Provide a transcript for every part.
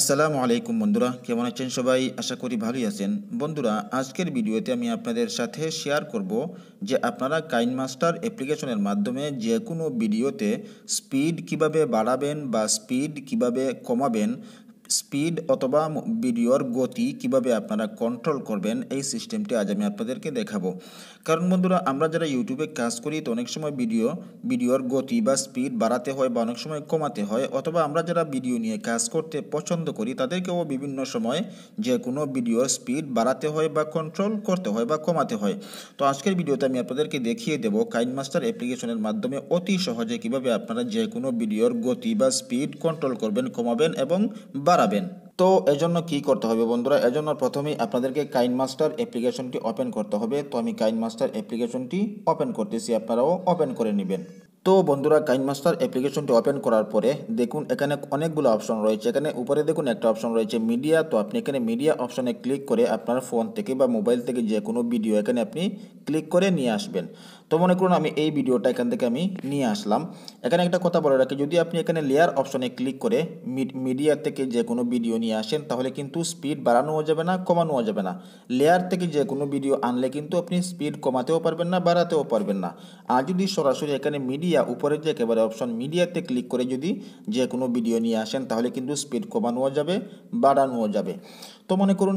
আসসালামু আলাইকুম বন্ধুরা কেমন আছেন সবাই আশা করি ভালোই আছেন বন্ধুরা আজকের ভিডিওতে আমি আপনাদের সাথে শেয়ার করব যে আপনারা কাইন মাস্টার অ্যাপ্লিকেশনের মাধ্যমে যে কোনো ভিডিওতে স্পিড কিভাবে বাড়াবেন বা স্পিড কিভাবে কমাবেন স্পিড অথবা ভিডিওর গতি কিভাবে আপনারা কন্ট্রোল করবেন এই সিস্টেমটি আজ আমি আপনাদেরকে দেখাবো কারণ বন্ধুরা আমরা যারা ইউটিউবে কাজ করি তো অনেক সময় ভিডিও ভিডিওর গতি বা স্পিড বাড়াতে হয় বা অনেক সময় কমাতে হয় অথবা আমরা যারা ভিডিও নিয়ে কাজ করতে পছন্দ করি তাদেরকেও বিভিন্ন সময় যে কোনো ভিডিওর স্পিড বাড়াতে হয় বা কন্ট্রোল করতে হয় বা কমাতে হয় তো আজকের ভিডিওতে আমি আপনাদেরকে দেখিয়ে দেব কাইন মাস্টার অ্যাপ্লিকেশনের মাধ্যমে অতি সহজে কিভাবে আপনারা যে কোনো ভিডিওর গতি বা স্পিড কন্ট্রোল করবেন কমাবেন এবং হারাবেন তো এজন্য কি করতে হবে বন্ধুরা এজন্য প্রথমেই আপনাদেরকে কাইন মাস্টার অ্যাপ্লিকেশনটি ওপেন করতে হবে তো আমি কাইন মাস্টার অ্যাপ্লিকেশনটি ওপেন করতেছি আপনারাও ওপেন করে নেবেন তো বন্ধুরা কাইন মাস্টার অ্যাপ্লিকেশনটি ওপেন করার পরে দেখুন এখানে অনেকগুলো অপশন রয়েছে এখানে উপরে দেখুন একটা অপশন রয়েছে মিডিয়া তো আপনি এখানে মিডিয়া অপশনে ক্লিক করে আপনার ফোন থেকে বা মোবাইল থেকে যে কোনো ভিডিও এখানে আপনি ক্লিক করে নিয়ে আসবেন তো মনে করুন আমি এই ভিডিওটা এখান থেকে আমি নিয়ে আসলাম এখানে একটা কথা বলে রাখি যদি আপনি এখানে লেয়ার অপশনে ক্লিক করে মিডিয়া থেকে যে কোনো ভিডিও নিয়ে আসেন তাহলে কিন্তু স্পিড বাড়ানোও যাবে না কমানোও যাবে না লেয়ার থেকে যে কোনো ভিডিও আনলে কিন্তু আপনি স্পিড কমাতেও পারবেন না বাড়াতেও পারবেন না আর যদি সরাসরি এখানে মিডিয়া উপরে যে একেবারে অপশন মিডিয়াতে ক্লিক করে যদি যে কোনো ভিডিও নিয়ে আসেন তাহলে কিন্তু স্পিড কমানোও যাবে বাড়ানোও যাবে তো মনে করুন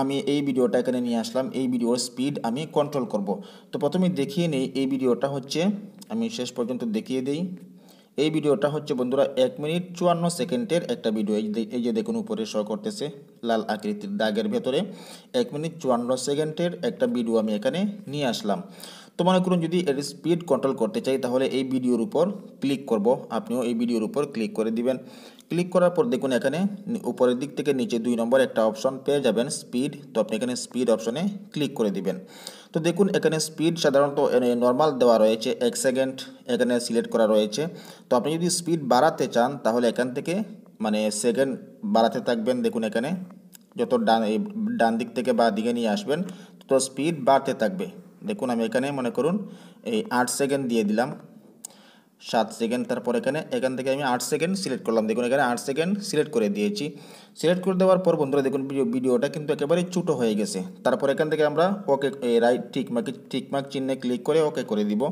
আমি এই ভিডিওটা এখানে নিয়ে আসলাম এই ভিডিওর স্পিড আমি কন্ট্রোল করব তো প্রথমে দেখিয়ে নেই এই ভিডিওটা হচ্ছে আমি শেষ পর্যন্ত দেখিয়ে দেই এই ভিডিওটা হচ্ছে বন্ধুরা এক মিনিট চুয়ান্ন সেকেন্ডের একটা ভিডিও এই যে দেখুন উপরে শো করতেছে লাল আকৃতির দাগের ভেতরে এক মিনিট চুয়ান্ন সেকেন্ডের একটা ভিডিও আমি এখানে নিয়ে আসলাম তো মনে করুন যদি এর স্পিড কন্ট্রোল করতে চাই তাহলে এই ভিডিওর উপর ক্লিক করব আপনিও এই ভিডিওর উপর ক্লিক করে দিবেন ক্লিক করার পর দেখুন এখানে উপরের দিক থেকে নিচে দুই নম্বর একটা অপশন পেয়ে যাবেন স্পিড তো আপনি এখানে স্পিড অপশনে ক্লিক করে দিবেন তো দেখুন এখানে স্পিড সাধারণত নর্মাল দেওয়া রয়েছে এক সেকেন্ড এখানে সিলেক্ট করা রয়েছে তো আপনি যদি স্পিড বাড়াতে চান তাহলে এখান থেকে মানে সেকেন্ড বাড়াতে থাকবেন দেখুন এখানে যত ডান ডান দিক থেকে বা দিকে নিয়ে আসবেন তত স্পিড বাড়তে থাকবে দেখুন আমি এখানে মনে করুন এই আট সেকেন্ড দিয়ে দিলাম সাত সেকেন্ড তারপর এখানে এখান থেকে আমি আট সেকেন্ড সিলেক্ট করলাম দেখুন এখানে আট সেকেন্ড সিলেক্ট করে দিয়েছি সিলেক্ট করে দেওয়ার পর বন্ধুরা দেখুন ভিডিওটা কিন্তু একেবারে ছোটো হয়ে গেছে তারপর এখান থেকে আমরা ওকে রাইট ঠিক মার্কে ঠিক মার্ক চিহ্নে ক্লিক করে ওকে করে দিব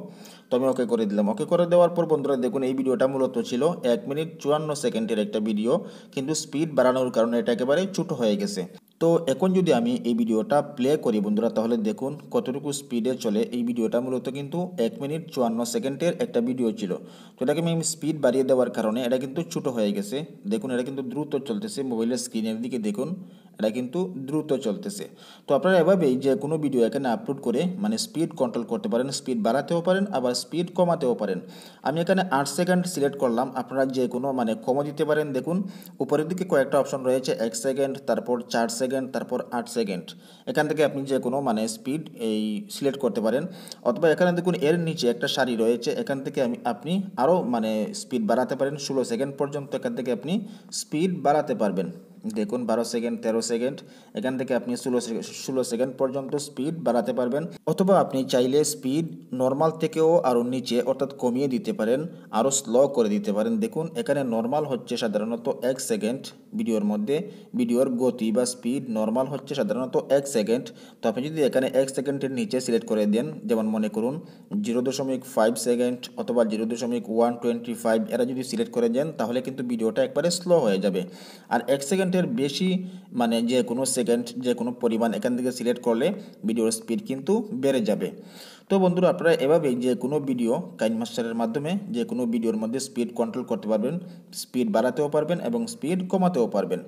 তো আমি ওকে করে দিলাম ওকে করে দেওয়ার পর বন্ধুরা দেখুন এই ভিডিওটা মূলত ছিল এক মিনিট চুয়ান্ন সেকেন্ডের একটা ভিডিও কিন্তু স্পিড বাড়ানোর কারণে এটা একেবারে ছোটো হয়ে গেছে তো এখন যদি আমি এই ভিডিওটা প্লে করি বন্ধুরা তাহলে দেখুন কতটুকু স্পিডে চলে এই ভিডিওটা মূলত কিন্তু এক মিনিট চুয়ান্ন সেকেন্ডের একটা ভিডিও ছিল তো এটাকে আমি স্পিড বাড়িয়ে দেওয়ার কারণে এটা কিন্তু ছোটো হয়ে গেছে দেখুন এটা কিন্তু দ্রুত চলতেছে মোবাইলের স্ক্রিনের দিকে দেখুন এটা কিন্তু দ্রুত চলতেছে তো আপনারা এভাবেই যে কোনো ভিডিও এখানে আপলোড করে মানে স্পিড কন্ট্রোল করতে পারেন স্পিড বাড়াতেও পারেন আবার স্পিড কমাতেও পারেন আমি এখানে আট সেকেন্ড সিলেক্ট করলাম আপনারা যে কোনো মানে কমও দিতে পারেন দেখুন উপরের দিকে কয়েকটা অপশন রয়েছে এক সেকেন্ড তারপর চার সেকেন্ড তারপর আট সেকেন্ড এখান থেকে আপনি যে কোনো মানে স্পিড এই সিলেক্ট করতে পারেন অথবা এখানে দেখুন এর নিচে একটা সারি রয়েছে এখান থেকে আমি আপনি আরও মানে স্পিড বাড়াতে পারেন ষোলো সেকেন্ড পর্যন্ত এখান থেকে আপনি স্পিড বাড়াতে পারবেন দেখুন বারো সেকেন্ড তেরো সেকেন্ড এখান থেকে আপনি ষোলো ষোলো সেকেন্ড পর্যন্ত স্পিড বাড়াতে পারবেন অথবা আপনি চাইলে স্পিড নর্মাল থেকেও আরও নিচে অর্থাৎ কমিয়ে দিতে পারেন আরও স্লো করে দিতে পারেন দেখুন এখানে নর্মাল হচ্ছে সাধারণত এক সেকেন্ড ভিডিওর মধ্যে ভিডিওর গতি বা স্পিড নর্মাল হচ্ছে সাধারণত এক সেকেন্ড তো আপনি যদি এখানে এক সেকেন্ডের নিচে সিলেক্ট করে দেন যেমন মনে করুন জিরো দশমিক ফাইভ সেকেন্ড অথবা জিরো দশমিক ওয়ান টোয়েন্টি ফাইভ এরা যদি সিলেক্ট করে দেন তাহলে কিন্তু ভিডিওটা একবারে স্লো হয়ে যাবে আর এক সেকেন্ডের বেশি মানে যে কোনো সেকেন্ড যে কোনো পরিমাণ এখান থেকে সিলেক্ট করলে ভিডিওর স্পিড কিন্তু বেড়ে যাবে তো বন্ধুরা আপনারা এভাবে যে কোনো ভিডিও কাইন মাস্টারের মাধ্যমে যে কোনো ভিডিওর মধ্যে স্পিড কন্ট্রোল করতে পারবেন স্পিড বাড়াতেও পারবেন এবং স্পিড কমাতেও পারবেন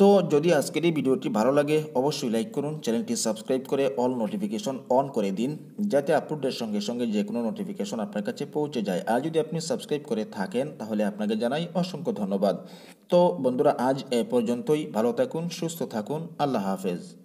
তো যদি আজকের এই ভিডিওটি ভালো লাগে অবশ্যই লাইক করুন চ্যানেলটি সাবস্ক্রাইব করে অল নোটিফিকেশন অন করে দিন যাতে আপলোডের সঙ্গে সঙ্গে যে কোনো নোটিফিকেশন আপনার কাছে পৌঁছে যায় আর যদি আপনি সাবস্ক্রাইব করে থাকেন তাহলে আপনাকে জানাই অসংখ্য ধন্যবাদ তো বন্ধুরা আজ এ পর্যন্তই ভালো থাকুন সুস্থ থাকুন আল্লাহ হাফেজ